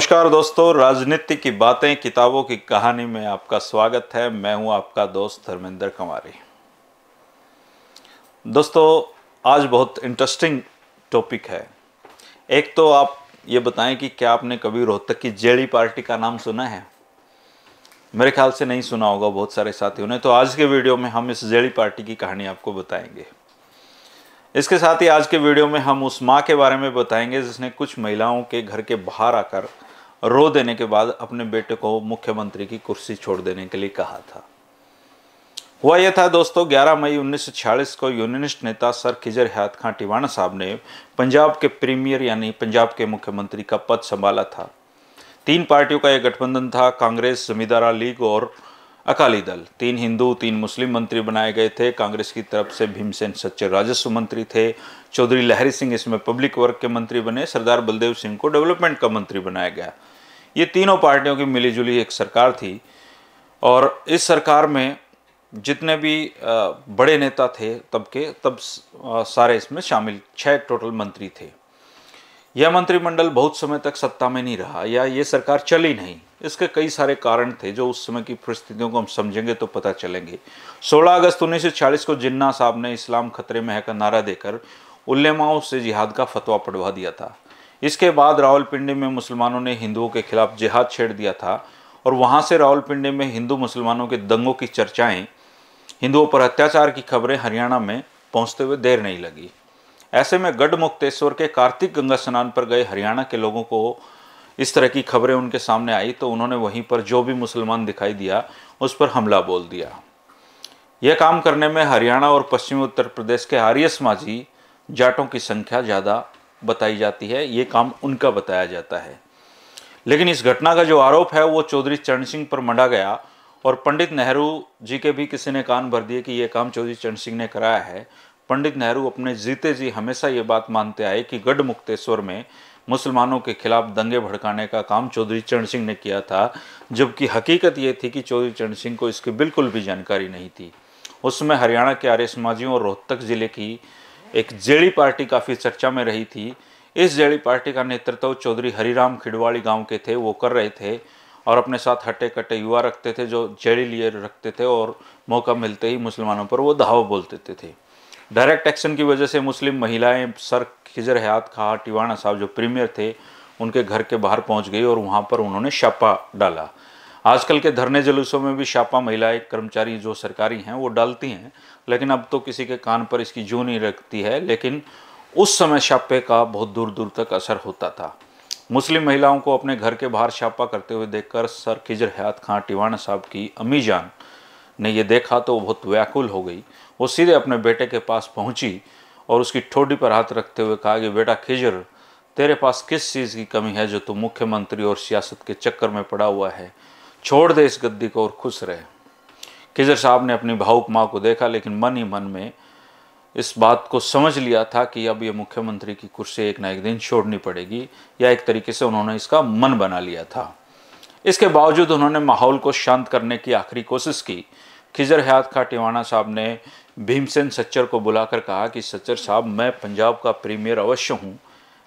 नमस्कार दोस्तों राजनीति की बातें किताबों की कहानी में आपका स्वागत है मैं हूं आपका दोस्त धर्मेंद्र कुमारी दोस्तों आज बहुत इंटरेस्टिंग टॉपिक है एक तो आप ये बताएं कि क्या आपने कभी रोहतक की जेडी पार्टी का नाम सुना है मेरे ख्याल से नहीं सुना होगा बहुत सारे साथियों ने तो आज के वीडियो में हम इस जेडी पार्टी की कहानी आपको बताएंगे इसके साथ ही आज के वीडियो में हम उस माँ के बारे में बताएंगे जिसने कुछ महिलाओं के घर के बाहर आकर रो देने के बाद अपने बेटे को मुख्यमंत्री की कुर्सी छोड़ देने के लिए कहा था हुआ यह था दोस्तों 11 मई 1946 को यूनियनिस्ट नेता सर खिजर हयात खां टिवाणा साहब ने पंजाब के प्रीमियर यानी पंजाब के मुख्यमंत्री का पद संभाला था तीन पार्टियों का यह गठबंधन था कांग्रेस जमींदारा लीग और अकाली दल तीन हिंदू तीन मुस्लिम मंत्री बनाए गए थे कांग्रेस की तरफ से भीमसेन सच्चे राजस्व मंत्री थे चौधरी लहरी सिंह इसमें पब्लिक वर्क के मंत्री बने सरदार बलदेव सिंह को डेवलपमेंट का मंत्री बनाया गया ये तीनों पार्टियों की मिलीजुली एक सरकार थी और इस सरकार में जितने भी बड़े नेता थे तब के तब सारे इसमें शामिल छः टोटल मंत्री थे यह मंत्रिमंडल बहुत समय तक सत्ता में नहीं रहा या ये सरकार चली नहीं इसके कई सारे कारण थे जो उस समय की परिस्थितियों को हम समझेंगे तो पता चलेंगे 16 अगस्त 1940 को जिन्ना साहब ने इस्लाम खतरे में है का नारा देकर उल्लेमाओं से जिहाद का फतवा पढ़वा दिया था इसके बाद रावलपिंडी में मुसलमानों ने हिंदुओं के खिलाफ जिहाद छेड़ दिया था और वहाँ से रावलपिंडी में हिंदू मुसलमानों के दंगों की चर्चाएँ हिंदुओं पर अत्याचार की खबरें हरियाणा में पहुँचते हुए देर नहीं लगी ऐसे में गढ़ मुक्तेश्वर के कार्तिक गंगा स्नान पर गए हरियाणा के लोगों को इस तरह की खबरें उनके सामने आई तो उन्होंने वहीं पर जो भी मुसलमान दिखाई दिया उस पर हमला बोल दिया यह काम करने में हरियाणा और पश्चिमी उत्तर प्रदेश के आर्य समाजी जाटों की संख्या ज़्यादा बताई जाती है ये काम उनका बताया जाता है लेकिन इस घटना का जो आरोप है वो चौधरी चरण सिंह पर मंडा गया और पंडित नेहरू जी के भी किसी ने कान भर दिए कि ये काम चौधरी चरण सिंह ने कराया है पंडित नेहरू अपने जीते जी हमेशा ये बात मानते आए कि गढ़ मुक्तेश्वर में मुसलमानों के खिलाफ दंगे भड़काने का काम चौधरी चरण सिंह ने किया था जबकि हकीकत ये थी कि चौधरी चरण सिंह को इसकी बिल्कुल भी जानकारी नहीं थी उस समय हरियाणा के आर्य समाजियों और रोहतक ज़िले की एक जेड़ी पार्टी काफ़ी चर्चा में रही थी इस जेड़ी पार्टी का नेतृत्व चौधरी हरिराम खिडवाड़ी गांव के थे वो कर रहे थे और अपने साथ हटे कटे युवा रखते थे जो जेड़ी लिए रखते थे और मौका मिलते ही मुसलमानों पर वो धावा बोल देते थे डायरेक्ट एक्शन की वजह से मुस्लिम महिलाएं सर खिजर हयात खा टिवाणा साहब जो प्रीमियर थे उनके घर के बाहर पहुंच गई और वहां पर उन्होंने छापा डाला आजकल के धरने जुलूसों में भी शापा महिलाएं कर्मचारी जो सरकारी हैं वो डालती हैं लेकिन अब तो किसी के कान पर इसकी जू नहीं रखती है लेकिन उस समय शापे का बहुत दूर दूर तक असर होता था मुस्लिम महिलाओं को अपने घर के बाहर शापा करते हुए देखकर सर खिजर हयात खां टिवाना साहब की अम्मी जान ने यह देखा तो बहुत व्याकुल हो गई वो सीधे अपने बेटे के पास पहुंची और उसकी ठोडी पर हाथ रखते हुए कहा कि बेटा खिजर तेरे पास किस चीज़ की कमी है जो तू मुख्यमंत्री और सियासत के चक्कर में पड़ा हुआ है छोड़ दे इस गद्दी को और खुश रहे खिजर साहब ने अपनी भावुक माँ को देखा लेकिन मन ही मन में इस बात को समझ लिया था कि अब ये मुख्यमंत्री की कुर्सी एक ना एक दिन छोड़नी पड़ेगी या एक तरीके से उन्होंने इसका मन बना लिया था इसके बावजूद उन्होंने माहौल को शांत करने की आखिरी कोशिश की खिजर हयात खां टिवाना साहब ने भीमसेन सच्चर को बुलाकर कहा कि सच्चर साहब मैं पंजाब का प्रीमियर अवश्य हूँ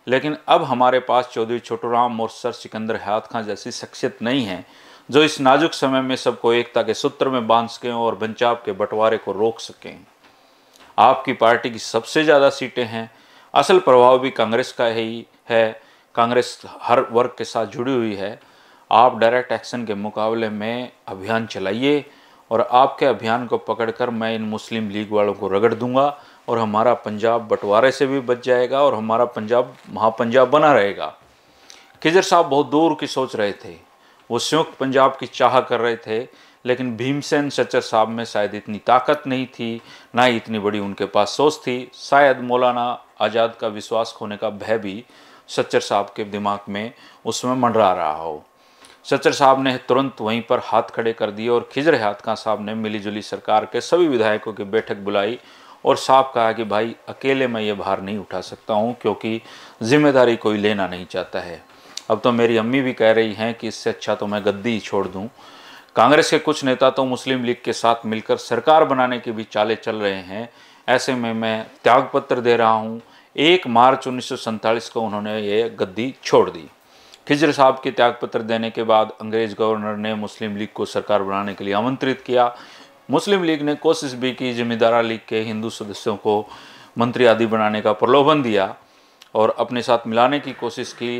लेकिन अब हमारे पास चौधरी छोटूराम और सर सिकंदर हयात खां जैसी शख्सियत नहीं है जो इस नाजुक समय में सबको एकता के सूत्र में बांध सकें और पंजाब के बंटवारे को रोक सकें आपकी पार्टी की सबसे ज़्यादा सीटें हैं असल प्रभाव भी कांग्रेस का ही है कांग्रेस हर वर्ग के साथ जुड़ी हुई है आप डायरेक्ट एक्शन के मुकाबले में अभियान चलाइए और आपके अभियान को पकड़कर मैं इन मुस्लिम लीग वालों को रगड़ दूंगा और हमारा पंजाब बंटवारे से भी बच जाएगा और हमारा पंजाब महापंजाब बना रहेगा खिजर साहब बहुत दूर की सोच रहे थे वो संयुक्त पंजाब की चाह कर रहे थे लेकिन भीमसेन सच्चर साहब में शायद इतनी ताकत नहीं थी ना ही इतनी बड़ी उनके पास सोच थी शायद मौलाना आज़ाद का विश्वास खोने का भय भी सच्चर साहब के दिमाग में उसमें मंडरा रहा हो सच्चर साहब ने तुरंत वहीं पर हाथ खड़े कर दिए और खिजरे हाथ खां साहब ने मिलीजुली सरकार के सभी विधायकों की बैठक बुलाई और साहब कहा कि भाई अकेले मैं ये भार नहीं उठा सकता हूँ क्योंकि जिम्मेदारी कोई लेना नहीं चाहता है अब तो मेरी अम्मी भी कह रही हैं कि इससे अच्छा तो मैं गद्दी ही छोड़ दूँ कांग्रेस के कुछ नेता तो मुस्लिम लीग के साथ मिलकर सरकार बनाने की भी चाले चल रहे हैं ऐसे में मैं त्यागपत्र दे रहा हूँ एक मार्च उन्नीस को उन्होंने ये गद्दी छोड़ दी खिजर साहब के त्यागपत्र देने के बाद अंग्रेज़ गवर्नर ने मुस्लिम लीग को सरकार बनाने के लिए आमंत्रित किया मुस्लिम लीग ने कोशिश भी की जिम्मेदारा लीग के हिंदू सदस्यों को मंत्री आदि बनाने का प्रलोभन दिया और अपने साथ मिलाने की कोशिश की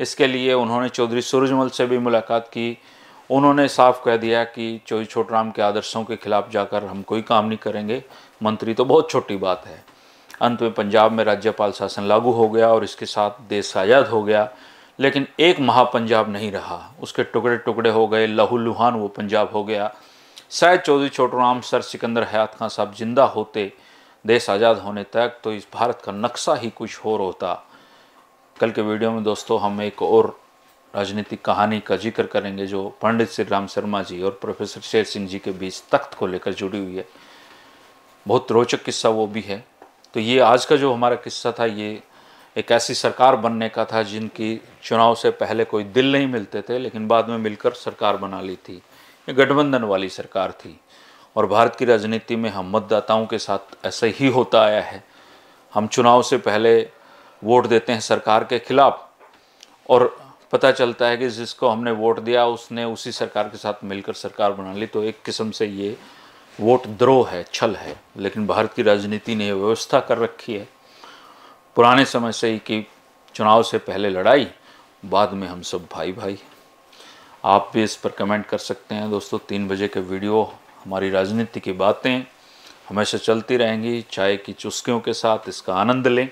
इसके लिए उन्होंने चौधरी सूरजमल से भी मुलाकात की उन्होंने साफ कह दिया कि चौधरी छोटराम के आदर्शों के खिलाफ जाकर हम कोई काम नहीं करेंगे मंत्री तो बहुत छोटी बात है अंत में पंजाब में राज्यपाल शासन लागू हो गया और इसके साथ देश आज़ाद हो गया लेकिन एक महापंजाब नहीं रहा उसके टुकड़े टुकड़े हो गए लहूलुहान वो पंजाब हो गया शायद चौधरी छोटूराम सर सिकंदर हयात खां साहब जिंदा होते देश आज़ाद होने तक तो इस भारत का नक्शा ही कुछ और होता कल के वीडियो में दोस्तों हम एक और राजनीतिक कहानी का जिक्र करेंगे जो पंडित श्री राम शर्मा जी और प्रोफेसर शेर सिंह जी के बीच तख्त को लेकर जुड़ी हुई है बहुत रोचक किस्सा वो भी है तो ये आज का जो हमारा किस्सा था ये एक ऐसी सरकार बनने का था जिनकी चुनाव से पहले कोई दिल नहीं मिलते थे लेकिन बाद में मिलकर सरकार बना ली थी ये गठबंधन वाली सरकार थी और भारत की राजनीति में हम मतदाताओं के साथ ऐसे ही होता आया है हम चुनाव से पहले वोट देते हैं सरकार के खिलाफ और पता चलता है कि जिसको हमने वोट दिया उसने उसी सरकार के साथ मिलकर सरकार बना ली तो एक किस्म से ये वोट द्रोह है छल है लेकिन भारत की राजनीति ने व्यवस्था कर रखी है पुराने समय से ही कि चुनाव से पहले लड़ाई बाद में हम सब भाई भाई आप भी इस पर कमेंट कर सकते हैं दोस्तों तीन बजे के वीडियो हमारी राजनीति की बातें हमेशा चलती रहेंगी चाय की चुस्कियों के साथ इसका आनंद लें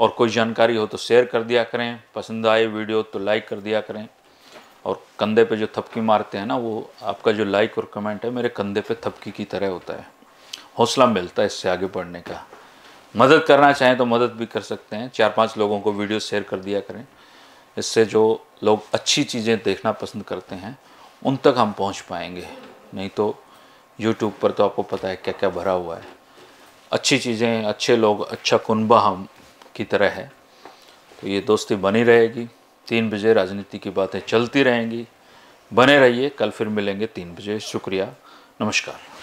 और कोई जानकारी हो तो शेयर कर दिया करें पसंद आए वीडियो तो लाइक कर दिया करें और कंधे पे जो थपकी मारते हैं ना वो आपका जो लाइक और कमेंट है मेरे कंधे पे थपकी की तरह होता है हौसला मिलता है इससे आगे बढ़ने का मदद करना चाहें तो मदद भी कर सकते हैं चार पांच लोगों को वीडियो शेयर कर दिया करें इससे जो लोग अच्छी चीज़ें देखना पसंद करते हैं उन तक हम पहुँच पाएंगे नहीं तो यूट्यूब पर तो आपको पता है क्या क्या भरा हुआ है अच्छी चीज़ें अच्छे लोग अच्छा कुनबा हम की तरह है तो ये दोस्ती बनी रहेगी तीन बजे राजनीति की बातें चलती रहेंगी बने रहिए कल फिर मिलेंगे तीन बजे शुक्रिया नमस्कार